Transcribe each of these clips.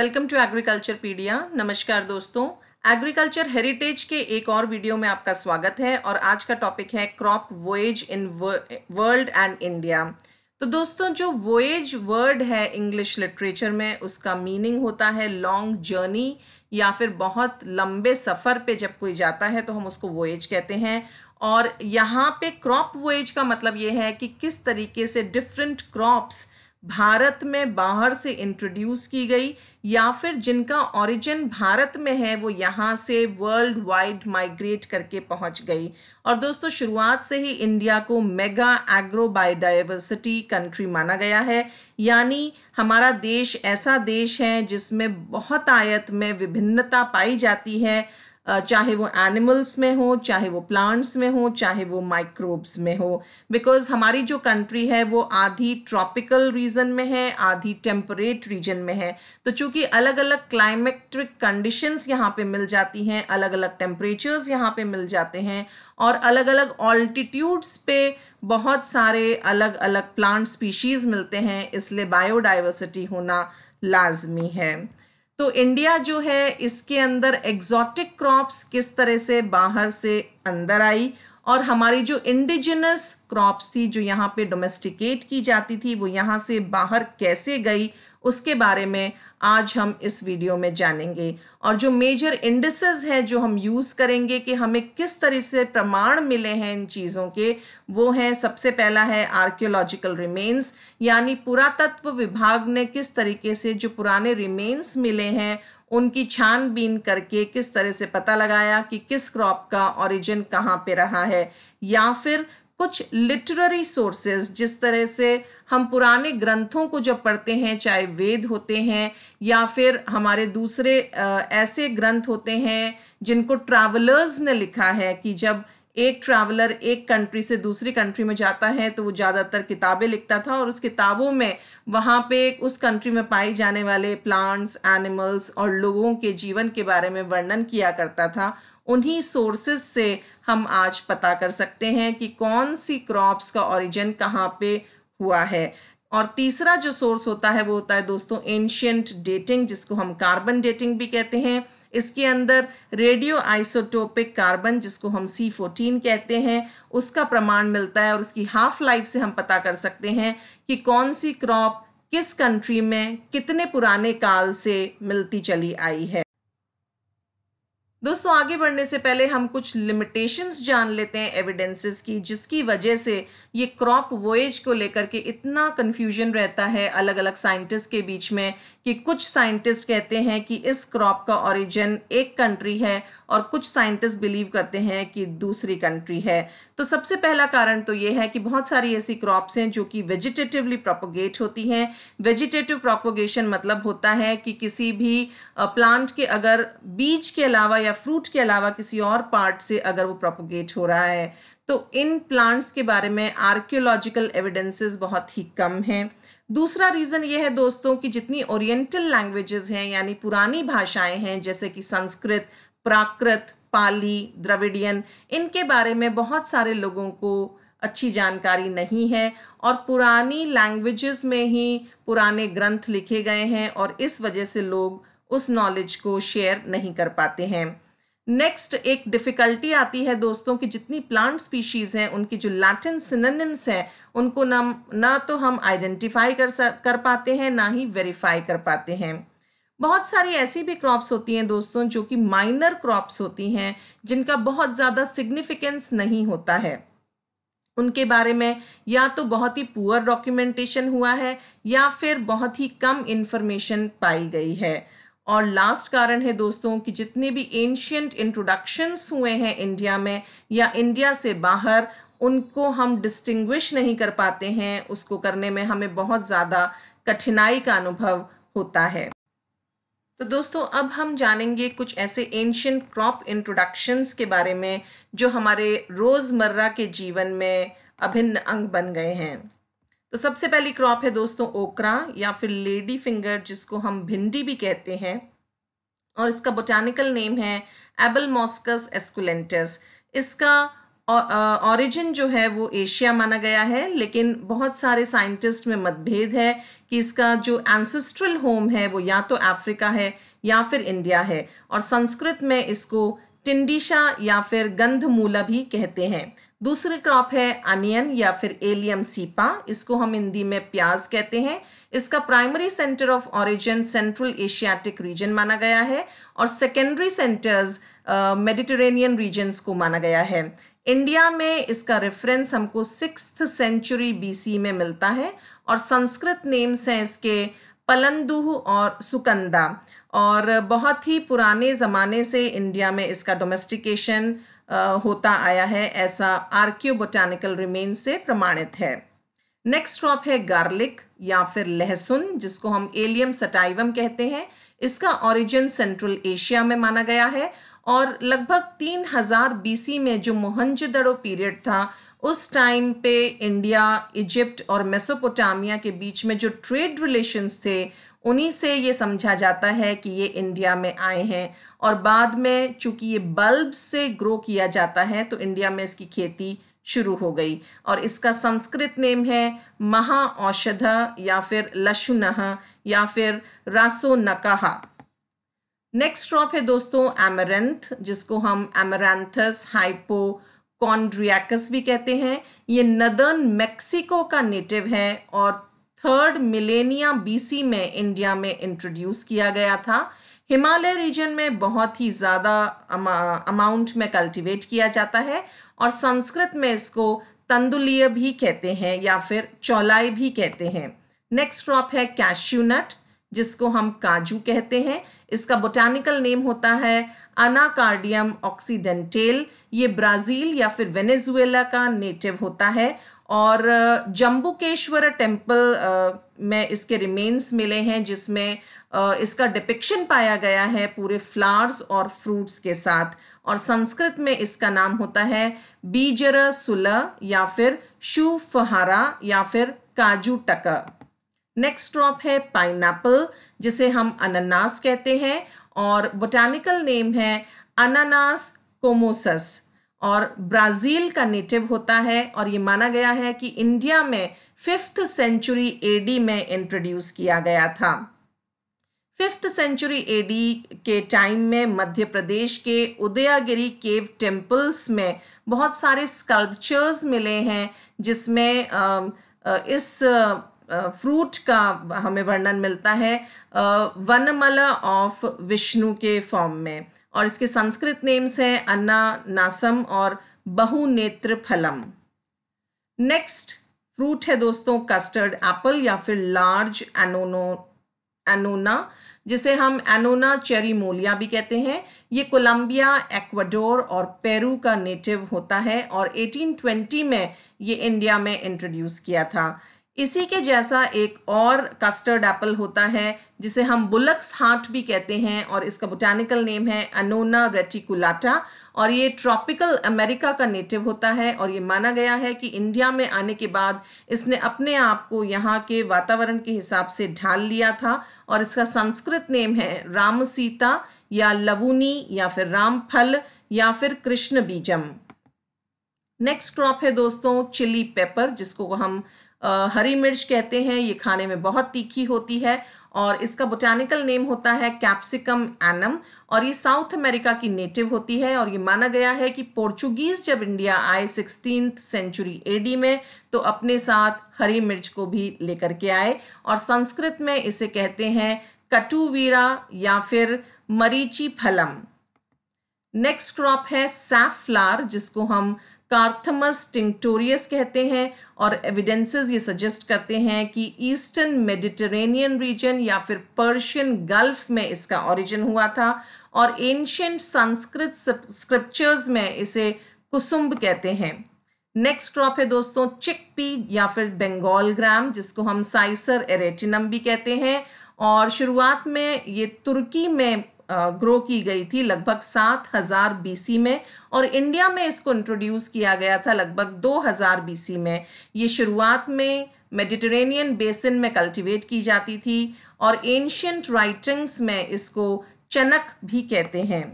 welcome to agriculture पीडिया नमस्कार दोस्तों agriculture heritage के एक और वीडियो में आपका स्वागत है और आज का टॉपिक है crop voyage in world and India तो दोस्तों जो वोएज वर्ड है इंग्लिश लिटरेचर में उसका मीनिंग होता है लॉन्ग जर्नी या फिर बहुत लंबे सफ़र पे जब कोई जाता है तो हम उसको वोएज कहते हैं और यहाँ पे क्रॉप वोएज का मतलब ये है कि किस तरीके से डिफरेंट क्रॉप्स भारत में बाहर से इंट्रोड्यूस की गई या फिर जिनका ओरिजिन भारत में है वो यहाँ से वर्ल्ड वाइड माइग्रेट करके पहुँच गई और दोस्तों शुरुआत से ही इंडिया को मेगा एग्रो बायोडाइवर्सिटी कंट्री माना गया है यानी हमारा देश ऐसा देश है जिसमें बहुत आयत में विभिन्नता पाई जाती है चाहे वो एनिमल्स में हो चाहे वो प्लांट्स में हो चाहे वो माइक्रोब्स में हो बिकॉज हमारी जो कंट्री है वो आधी ट्रॉपिकल रीजन में है आधी टेम्परेट रीजन में है तो चूंकि अलग अलग क्लाइमेटिक कंडीशंस यहाँ पे मिल जाती हैं अलग अलग टेम्परेचर्स यहाँ पे मिल जाते हैं और अलग अलग ऑल्टीट्यूड्स पे बहुत सारे अलग अलग प्लांट स्पीशीज़ मिलते हैं इसलिए बायोडाइवर्सिटी होना लाजमी है तो इंडिया जो है इसके अंदर एग्जॉटिक क्रॉप्स किस तरह से बाहर से अंदर आई और हमारी जो इंडिजिनस क्रॉप्स थी जो यहाँ पे डोमेस्टिकेट की जाती थी वो यहाँ से बाहर कैसे गई उसके बारे में आज हम इस वीडियो में जानेंगे और जो मेजर इंडसेस है जो हम यूज़ करेंगे कि हमें किस तरह से प्रमाण मिले हैं इन चीज़ों के वो हैं सबसे पहला है आर्कियोलॉजिकल रिमेन्स यानी पुरातत्व विभाग ने किस तरीके से जो पुराने रिमेन्स मिले हैं उनकी छानबीन करके किस तरह से पता लगाया कि किस क्रॉप का ओरिजिन कहाँ पे रहा है या फिर कुछ लिटररी सोर्सेज जिस तरह से हम पुराने ग्रंथों को जब पढ़ते हैं चाहे वेद होते हैं या फिर हमारे दूसरे ऐसे ग्रंथ होते हैं जिनको ट्रैवलर्स ने लिखा है कि जब एक ट्रैवलर एक कंट्री से दूसरी कंट्री में जाता है तो वो ज़्यादातर किताबें लिखता था और उस किताबों में वहाँ पे उस कंट्री में पाए जाने वाले प्लांट्स एनिमल्स और लोगों के जीवन के बारे में वर्णन किया करता था उन्हीं सोर्सेस से हम आज पता कर सकते हैं कि कौन सी क्रॉप्स का ओरिजिन कहाँ पे हुआ है और तीसरा जो सोर्स होता है वो होता है दोस्तों एंशियंट डेटिंग जिसको हम कार्बन डेटिंग भी कहते हैं इसके अंदर रेडियो आइसोटोपिक कार्बन जिसको हम सी फोर्टीन कहते हैं उसका प्रमाण मिलता है और उसकी हाफ लाइफ से हम पता कर सकते हैं कि कौन सी क्रॉप किस कंट्री में कितने पुराने काल से मिलती चली आई है दोस्तों आगे बढ़ने से पहले हम कुछ लिमिटेशंस जान लेते हैं एविडेंसेस की जिसकी वजह से ये क्रॉप वोएज को लेकर के इतना कन्फ्यूजन रहता है अलग अलग साइंटिस्ट के बीच में कि कुछ साइंटिस्ट कहते हैं कि इस क्रॉप का ओरिजिन एक कंट्री है और कुछ साइंटिस्ट बिलीव करते हैं कि दूसरी कंट्री है तो सबसे पहला कारण तो ये है कि बहुत सारी ऐसी क्रॉप्स हैं जो कि वेजिटेटिवली प्रोपोगेट होती हैं वेजिटेटिव प्रोपोगेशन मतलब होता है कि किसी भी प्लांट के अगर बीज के अलावा या फ्रूट के अलावा किसी और पार्ट से अगर वो प्रोपोगेट हो रहा है तो इन प्लांट्स के बारे में आर्क्योलॉजिकल एविडेंसेस बहुत ही कम हैं दूसरा रीज़न ये है दोस्तों कि जितनी ओरिएंटल लैंग्वेजेस हैं यानी पुरानी भाषाएं हैं जैसे कि संस्कृत प्राकृत पाली द्रविडियन इनके बारे में बहुत सारे लोगों को अच्छी जानकारी नहीं है और पुरानी लैंग्वेजेस में ही पुराने ग्रंथ लिखे गए हैं और इस वजह से लोग उस नॉलेज को शेयर नहीं कर पाते हैं नेक्स्ट एक डिफ़िकल्टी आती है दोस्तों कि जितनी प्लांट स्पीशीज़ हैं उनकी जो लैटिन सिनोनिम्स हैं उनको ना ना तो हम आइडेंटिफाई कर कर पाते हैं ना ही वेरीफाई कर पाते हैं बहुत सारी ऐसी भी क्रॉप्स होती हैं दोस्तों जो कि माइनर क्रॉप्स होती हैं जिनका बहुत ज़्यादा सिग्निफिकेंस नहीं होता है उनके बारे में या तो बहुत ही पुअर डॉक्यूमेंटेशन हुआ है या फिर बहुत ही कम इन्फॉर्मेशन पाई गई है और लास्ट कारण है दोस्तों कि जितने भी एंशियंट इंट्रोडक्शंस हुए हैं इंडिया में या इंडिया से बाहर उनको हम डिस्टिंग्विश नहीं कर पाते हैं उसको करने में हमें बहुत ज़्यादा कठिनाई का अनुभव होता है तो दोस्तों अब हम जानेंगे कुछ ऐसे एंशियंट क्रॉप इंट्रोडक्शंस के बारे में जो हमारे रोज़मर्रा के जीवन में अभिन्न अंग बन गए हैं तो सबसे पहली क्रॉप है दोस्तों ओकरा या फिर लेडी फिंगर जिसको हम भिंडी भी कहते हैं और इसका बोटानिकल नेम है एबल मॉस्कस एस्कुलेंटस इसका ऑरिजिन जो है वो एशिया माना गया है लेकिन बहुत सारे साइंटिस्ट में मतभेद है कि इसका जो एंसेस्ट्रल होम है वो या तो अफ्रीका है या फिर इंडिया है और संस्कृत में इसको टिंडिशा या फिर गंधमूला भी कहते हैं दूसरी क्रॉप है अनियन या फिर एलियम सीपा इसको हम हिंदी में प्याज कहते हैं इसका primary centre of origin central asiatic region माना गया है और सेकेंडरी सेंटर्स मेडिटेरेनियन रीजन्स को माना गया है इंडिया में इसका रेफरेंस हमको सिक्स सेंचुरी बीसी में मिलता है और संस्कृत नेम्स हैं इसके पलंदुह और सुकंदा और बहुत ही पुराने ज़माने से इंडिया में इसका डोमेस्टिकेशन होता आया है ऐसा आर्क्योबोटानिकल रिमेन से प्रमाणित है नेक्स्ट क्रॉप है गार्लिक या फिर लहसुन जिसको हम एलियम सटाइवम कहते हैं इसका ओरिजिन सेंट्रल एशिया में माना गया है और लगभग 3000 बीसी में जो मोहनजोदड़ो पीरियड था उस टाइम पे इंडिया इजिप्ट और मेसोपोटामिया के बीच में जो ट्रेड रिलेशंस थे उन्हीं से ये समझा जाता है कि ये इंडिया में आए हैं और बाद में चूंकि ये बल्ब से ग्रो किया जाता है तो इंडिया में इसकी खेती शुरू हो गई और इसका संस्कृत नेम है महा औषध या फिर लशुनह या फिर रासो नकाहा नेक्स्ट क्रॉप है दोस्तों एमरेंथ जिसको हम एमरेंथस हाइपो कॉन्ड्रियाकस भी कहते हैं ये नदर्न मेक्सिको का नेटिव है और थर्ड मिलेनिया बीसी में इंडिया में इंट्रोड्यूस किया गया था हिमालय रीजन में बहुत ही ज़्यादा अमाउंट में कल्टीवेट किया जाता है और संस्कृत में इसको तंदुलिय भी कहते हैं या फिर चौलाई भी कहते हैं नेक्स्ट क्रॉप है कैश्यूनट जिसको हम काजू कहते हैं इसका बोटानिकल नेम होता है अनाकार्डियम ऑक्सीडेंटेल ये ब्राज़ील या फिर वेनेजुएला का नेटिव होता है और जम्बुकेश्वर टेम्पल में इसके रिमेन्स मिले हैं जिसमें इसका डिपिक्शन पाया गया है पूरे फ्लावर्स और फ्रूट्स के साथ और संस्कृत में इसका नाम होता है बीजर सुल या फिर शू फहारा या फिर काजू टका नेक्स्ट क्रॉप है पाइन जिसे हम अनानास कहते हैं और बोटानिकल नेम है अनानास कोमोसस और ब्राज़ील का नेटिव होता है और ये माना गया है कि इंडिया में फिफ्थ सेंचुरी एडी में इंट्रोड्यूस किया गया था फिफ्थ सेंचुरी एडी के टाइम में मध्य प्रदेश के उदयागिरी केव टेम्पल्स में बहुत सारे स्कल्पचर्स मिले हैं जिसमें इस फ्रूट का हमें वर्णन मिलता है वनमला ऑफ विष्णु के फॉर्म में और इसके संस्कृत नेम्स हैं अन्ना नासम और बहुनेत्र फलम नेक्स्ट फ्रूट है दोस्तों कस्टर्ड एप्पल या फिर लार्ज एनोनो एनोना जिसे हम एनोना चेरीमोलिया भी कहते हैं ये कोलंबिया एक्वाडोर और पेरू का नेटिव होता है और 1820 में ये इंडिया में इंट्रोड्यूस किया था इसी के जैसा एक और कस्टर्ड एप्पल होता है जिसे हम बुलक्स हार्ट भी कहते हैं और इसका बोटानिकल नेम है अनोना रेटिकुलाटा और ये ट्रॉपिकल अमेरिका का नेटिव होता है और ये माना गया है कि इंडिया में आने के बाद इसने अपने आप को यहाँ के वातावरण के हिसाब से ढाल लिया था और इसका संस्कृत नेम है राम सीता या लवूनी या फिर राम फल या फिर कृष्ण बीजम नेक्स्ट क्रॉप है दोस्तों चिली पेपर जिसको हम हरी मिर्च कहते हैं ये खाने में बहुत तीखी होती है और इसका बोटानिकल नेम होता है कैप्सिकम एनम और ये साउथ अमेरिका की नेटिव होती है और ये माना गया है कि पोर्चुगीज़ जब इंडिया आए सिक्सटीन सेंचुरी एडी में तो अपने साथ हरी मिर्च को भी लेकर के आए और संस्कृत में इसे कहते हैं कटुवीरा या फिर मरीची फलम नेक्स्ट क्रॉप है सैफ फ्लार जिसको हम कार्थमस टिंक्टोरियस कहते हैं और एविडेंसेस ये सजेस्ट करते हैं कि ईस्टर्न मेडिटरेनियन रीजन या फिर पर्शियन गल्फ में इसका ओरिजिन हुआ था और एंशंट संस्कृत स्क्रिप्चर्स में इसे कुसुम्ब कहते हैं नेक्स्ट क्रॉप है दोस्तों चिकपी या फिर बंगाल ग्राम जिसको हम साइसर एरेटिनम भी कहते हैं और शुरुआत में ये तुर्की में ग्रो की गई थी लगभग सात हज़ार बीसी में और इंडिया में इसको इंट्रोड्यूस किया गया था लगभग दो हज़ार बीसी में ये शुरुआत में मेडिटेरेनियन बेसिन में कल्टीवेट की जाती थी और एंशियंट राइटिंग्स में इसको चनक भी कहते हैं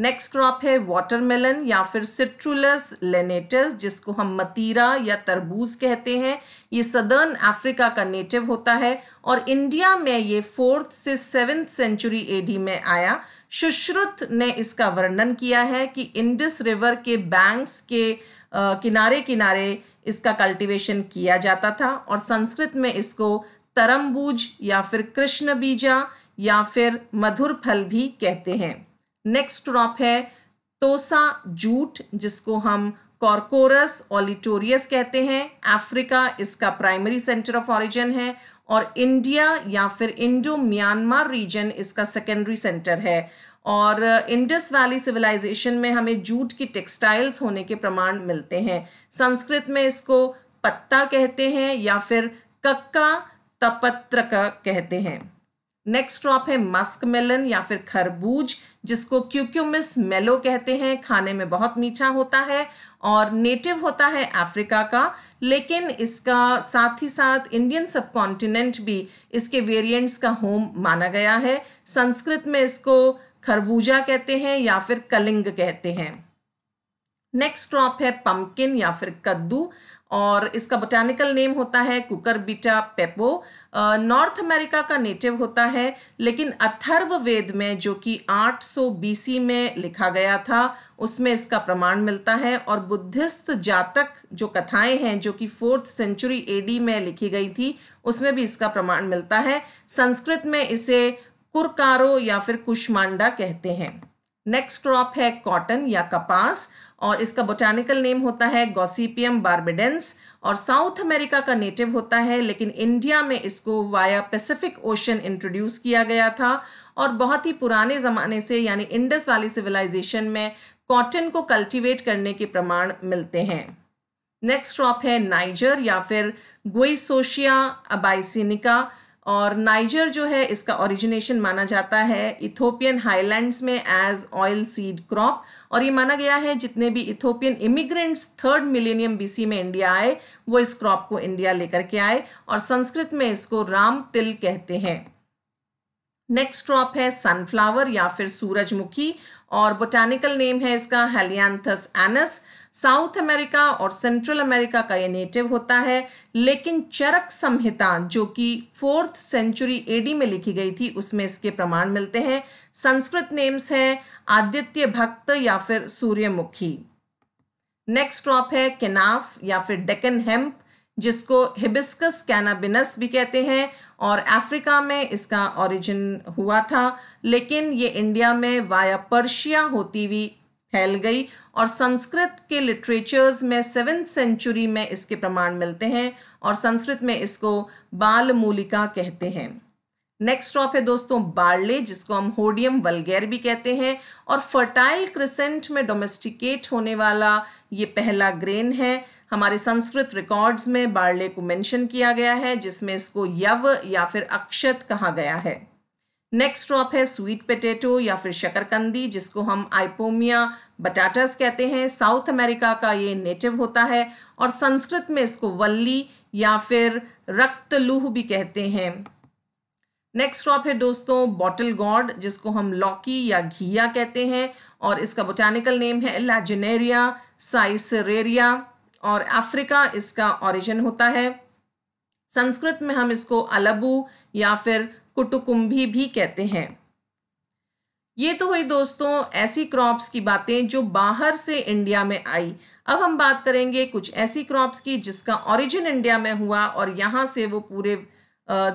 नेक्स्ट क्रॉप है वाटरमेलन या फिर सिट्रुलस लेनेटस जिसको हम मतीरा या तरबूज कहते हैं ये सदर्न अफ्रीका का नेटिव होता है और इंडिया में ये फोर्थ से सेवेंथ सेंचुरी एडी में आया सुश्रुत ने इसका वर्णन किया है कि इंडस रिवर के बैंक्स के आ, किनारे किनारे इसका कल्टीवेशन किया जाता था और संस्कृत में इसको तरमबूज या फिर कृष्ण बीजा या फिर मधुर फल भी कहते हैं नेक्स्ट क्रॉप है तोसा जूट जिसको हम कॉर्कोरस ऑलिटोरियस कहते हैं अफ्रीका इसका प्राइमरी सेंटर ऑफ ऑरिजन है और इंडिया या फिर इंडो म्यांमार रीजन इसका सेकेंडरी सेंटर है और इंडस वैली सिविलाइजेशन में हमें जूट की टेक्सटाइल्स होने के प्रमाण मिलते हैं संस्कृत में इसको पत्ता कहते हैं या फिर कक्का तपत्र कहते हैं नेक्स्ट क्रॉप है मस्क मेलन या फिर खरबूज जिसको क्यूक्यूमिस मेलो कहते हैं खाने में बहुत मीठा होता है और नेटिव होता है अफ्रीका का लेकिन इसका साथ ही साथ इंडियन सब कॉन्टिनेंट भी इसके वेरिएंट्स का होम माना गया है संस्कृत में इसको खरबूजा कहते हैं या फिर कलिंग कहते हैं नेक्स्ट क्रॉप है पम्पकिन या फिर कद्दू और इसका बोटैनिकल नेम होता है Cucurbita pepo North America का नेटिव होता है लेकिन अथर्व वेद में जो कि 800 बीसी में लिखा गया था उसमें इसका प्रमाण मिलता है और बुद्धिस्त जातक जो कथाएं हैं जो कि फोर्थ सेंचुरी एडी में लिखी गई थी उसमें भी इसका प्रमाण मिलता है संस्कृत में इसे कुरकारो या फिर कुशमांडा कहते हैं नेक्स्ट क्रॉप है कॉटन या कपास और इसका बोटानिकल नेम होता है गॉसिपियम बार्बेडेंस और साउथ अमेरिका का नेटिव होता है लेकिन इंडिया में इसको वाया पैसिफिक ओशन इंट्रोड्यूस किया गया था और बहुत ही पुराने ज़माने से यानी इंडस वाली सिविलाइजेशन में कॉटन को कल्टीवेट करने के प्रमाण मिलते हैं नेक्स्ट क्रॉप है नाइजर या फिर गोईसोशिया अबाइसिनिका और नाइजर जो है इसका ओरिजिनेशन माना जाता है इथोपियन हाइलैंड्स में एज ऑयल सीड क्रॉप और ये माना गया है जितने भी Ethiopian immigrants third millennium BC में इंडिया आए वो इस क्रॉप को इंडिया लेकर के आए और संस्कृत में इसको राम तिल कहते हैं नेक्स्ट क्रॉप है सनफ्लावर या फिर सूरजमुखी और बोटानिकल नेम है इसका हेलियांथस एनस साउथ अमेरिका और सेंट्रल अमेरिका का ये नेटिव होता है लेकिन चरक संहिता जो कि फोर्थ सेंचुरी एडी में लिखी गई थी उसमें इसके प्रमाण मिलते हैं संस्कृत नेम्स हैं आदित्य भक्त या फिर सूर्यमुखी नेक्स्ट क्रॉप है केनाफ या फिर डेकन हेम्प जिसको हिबिस्कस कैनाबिनस भी कहते हैं और अफ्रीका में इसका ओरिजिन हुआ था लेकिन ये इंडिया में वाया पर्शिया होती हुई फैल गई और संस्कृत के लिटरेचर्स में सेवेंथ सेंचुरी में इसके प्रमाण मिलते हैं और संस्कृत में इसको बाल मूलिका कहते हैं नेक्स्ट ट्रॉप है दोस्तों बार्ले जिसको हम होडियम वलगैर भी कहते हैं और फर्टाइल क्रिसेंट में डोमेस्टिकेट होने वाला ये पहला ग्रेन है हमारे संस्कृत रिकॉर्ड्स में बार्ले को मेंशन किया गया है जिसमें इसको यव या फिर अक्षत कहा गया है नेक्स्ट क्रॉप है स्वीट पोटैटो या फिर शकरकंदी जिसको हम आइपोमिया बटाटस कहते हैं साउथ अमेरिका का ये नेटिव होता है और संस्कृत में इसको वल्ली या फिर रक्त लूह भी कहते हैं नेक्स्ट क्रॉप है दोस्तों बॉटल गॉड जिसको हम लौकी या घिया कहते हैं और इसका बोटानिकल नेम है लैजनेरिया साइसरेरिया और अफ्रीका इसका ओरिजिन होता है संस्कृत में हम इसको अलबू या फिर कुटुकुंभी भी कहते हैं ये तो हुई दोस्तों ऐसी क्रॉप्स की बातें जो बाहर से इंडिया में आई अब हम बात करेंगे कुछ ऐसी क्रॉप्स की जिसका ओरिजिन इंडिया में हुआ और यहाँ से वो पूरे आ,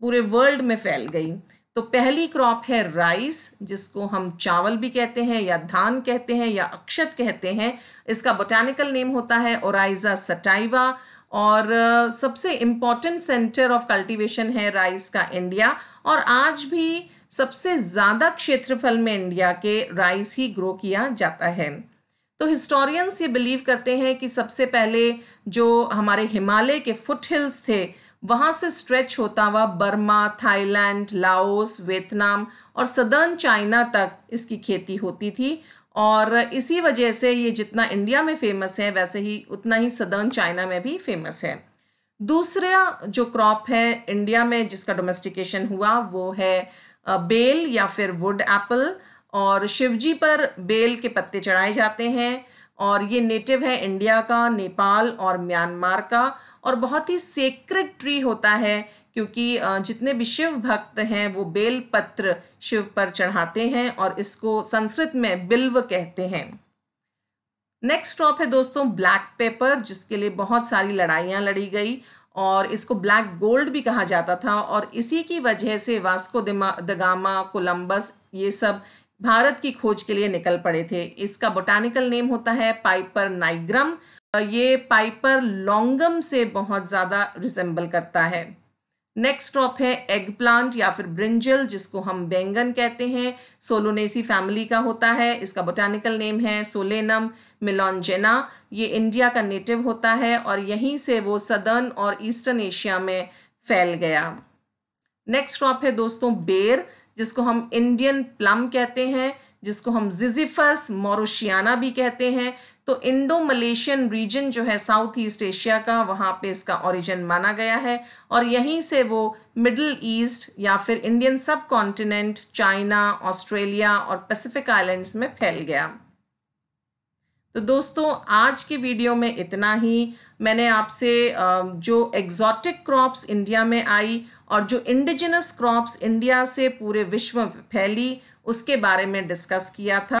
पूरे वर्ल्ड में फैल गई तो पहली क्रॉप है राइस जिसको हम चावल भी कहते हैं या धान कहते हैं या अक्षत कहते हैं इसका बोटानिकल नेम होता है ओराइजा सटाइवा और सबसे इम्पॉर्टेंट सेंटर ऑफ कल्टीवेशन है राइस का इंडिया और आज भी सबसे ज़्यादा क्षेत्रफल में इंडिया के राइस ही ग्रो किया जाता है तो हिस्टोरियंस ये बिलीव करते हैं कि सबसे पहले जो हमारे हिमालय के फुट हिल्स थे वहाँ से स्ट्रेच होता हुआ बर्मा थाईलैंड लाओस वियतनाम और सदर्न चाइना तक इसकी खेती होती थी और इसी वजह से ये जितना इंडिया में फेमस है वैसे ही उतना ही सदर्न चाइना में भी फेमस है दूसरा जो क्रॉप है इंडिया में जिसका डोमेस्टिकेशन हुआ वो है बेल या फिर वुड एप्पल और शिवजी पर बेल के पत्ते चढ़ाए जाते हैं और ये नेटिव है इंडिया का नेपाल और म्यांमार का और बहुत ही सेक्रेट ट्री होता है क्योंकि जितने भी शिव भक्त हैं वो बेलपत्र शिव पर चढ़ाते हैं और इसको संस्कृत में बिल्व कहते हैं नेक्स्ट स्टॉप है दोस्तों ब्लैक पेपर जिसके लिए बहुत सारी लड़ाइयाँ लड़ी गई और इसको ब्लैक गोल्ड भी कहा जाता था और इसी की वजह से वास्को दिमा दगामा कोलम्बस ये सब भारत की खोज के लिए निकल पड़े थे इसका बोटानिकल नेम होता है पाइपर नाइग्रम तो ये पाइपर लॉन्गम से बहुत ज़्यादा रिजेंबल करता है नेक्स्ट क्रॉप है एग प्लांट या फिर ब्रिंजल जिसको हम बैंगन कहते हैं सोलोनेसी फैमिली का होता है इसका बोटानिकल नेम है सोलेनम मिलोनजेना ये इंडिया का नेटिव होता है और यहीं से वो सदर्न और ईस्टर्न एशिया में फैल गया नेक्स्ट क्रॉप है दोस्तों बेर जिसको हम इंडियन प्लम कहते हैं जिसको हम जिजिफस मोरोशियाना भी कहते हैं तो इंडो मलेशियन रीजन जो है साउथ ईस्ट एशिया का वहाँ पे इसका ओरिजिन माना गया है और यहीं से वो मिडल ईस्ट या फिर Indian subcontinent China Australia और पैसिफिक आइलैंड्स में फैल गया तो दोस्तों आज की वीडियो में इतना ही मैंने आपसे जो एग्जॉटिक क्रॉप्स इंडिया में आई और जो इंडिजिनस क्रॉप्स इंडिया से पूरे विश्व में फैली उसके बारे में डिस्कस किया था